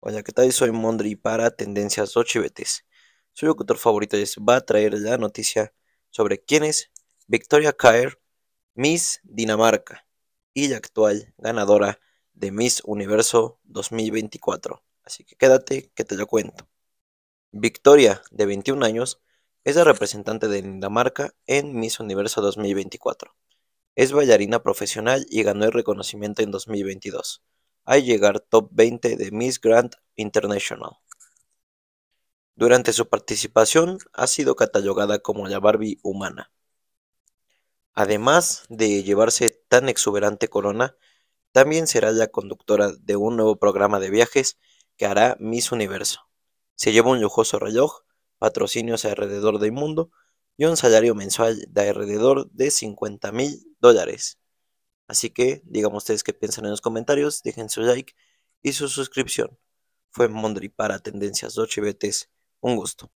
Hola, ¿qué tal? Soy Mondri para Tendencias Ochivetes. Su locutor favorito les va a traer la noticia sobre quién es Victoria Kair Miss Dinamarca y la actual ganadora de Miss Universo 2024. Así que quédate que te lo cuento. Victoria, de 21 años, es la representante de Dinamarca en Miss Universo 2024. Es bailarina profesional y ganó el reconocimiento en 2022 ha llegar top 20 de Miss Grand International. Durante su participación ha sido catalogada como la Barbie humana. Además de llevarse tan exuberante corona, también será la conductora de un nuevo programa de viajes que hará Miss Universo. Se lleva un lujoso reloj, patrocinios alrededor del mundo y un salario mensual de alrededor de 50 mil dólares. Así que digan ustedes qué piensan en los comentarios, dejen su like y su suscripción. Fue Mondri para Tendencias 2 Chivetes, Un gusto.